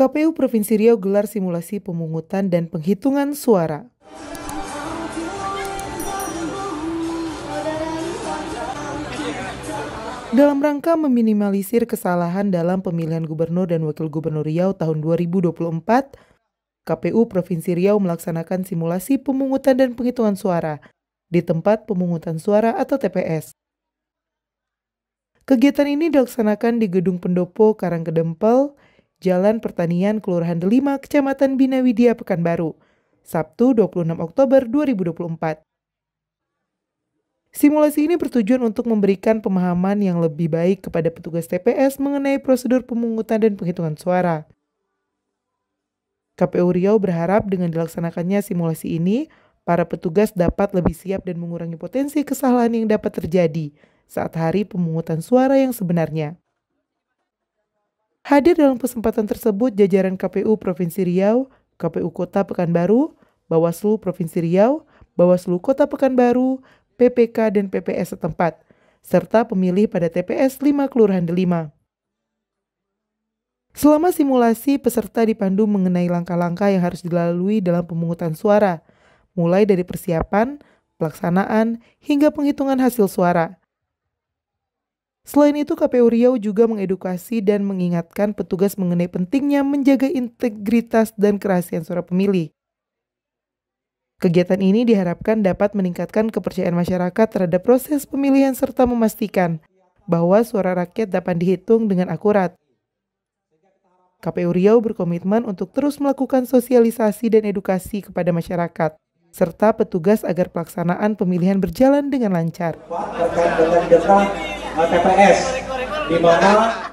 KPU Provinsi Riau gelar simulasi pemungutan dan penghitungan suara. Dalam rangka meminimalisir kesalahan dalam pemilihan gubernur dan wakil gubernur Riau tahun 2024, KPU Provinsi Riau melaksanakan simulasi pemungutan dan penghitungan suara di tempat pemungutan suara atau TPS. Kegiatan ini dilaksanakan di Gedung Pendopo Karangkedempel, Jalan Pertanian Kelurahan Delima, Kecamatan Bina Widya, Pekanbaru, Sabtu 26 Oktober 2024. Simulasi ini bertujuan untuk memberikan pemahaman yang lebih baik kepada petugas TPS mengenai prosedur pemungutan dan penghitungan suara. KPU Riau berharap dengan dilaksanakannya simulasi ini, para petugas dapat lebih siap dan mengurangi potensi kesalahan yang dapat terjadi saat hari pemungutan suara yang sebenarnya. Hadir dalam kesempatan tersebut jajaran KPU Provinsi Riau, KPU Kota Pekanbaru, Bawaslu Provinsi Riau, Bawaslu Kota Pekanbaru, PPK dan PPS setempat, serta pemilih pada TPS 5 Kelurahan Delima. Selama simulasi, peserta dipandu mengenai langkah-langkah yang harus dilalui dalam pemungutan suara, mulai dari persiapan, pelaksanaan, hingga penghitungan hasil suara. Selain itu, KPU Riau juga mengedukasi dan mengingatkan petugas mengenai pentingnya menjaga integritas dan kerahasiaan suara pemilih. Kegiatan ini diharapkan dapat meningkatkan kepercayaan masyarakat terhadap proses pemilihan serta memastikan bahwa suara rakyat dapat dihitung dengan akurat. KPU Riau berkomitmen untuk terus melakukan sosialisasi dan edukasi kepada masyarakat serta petugas agar pelaksanaan pemilihan berjalan dengan lancar. Eh, TPS di mana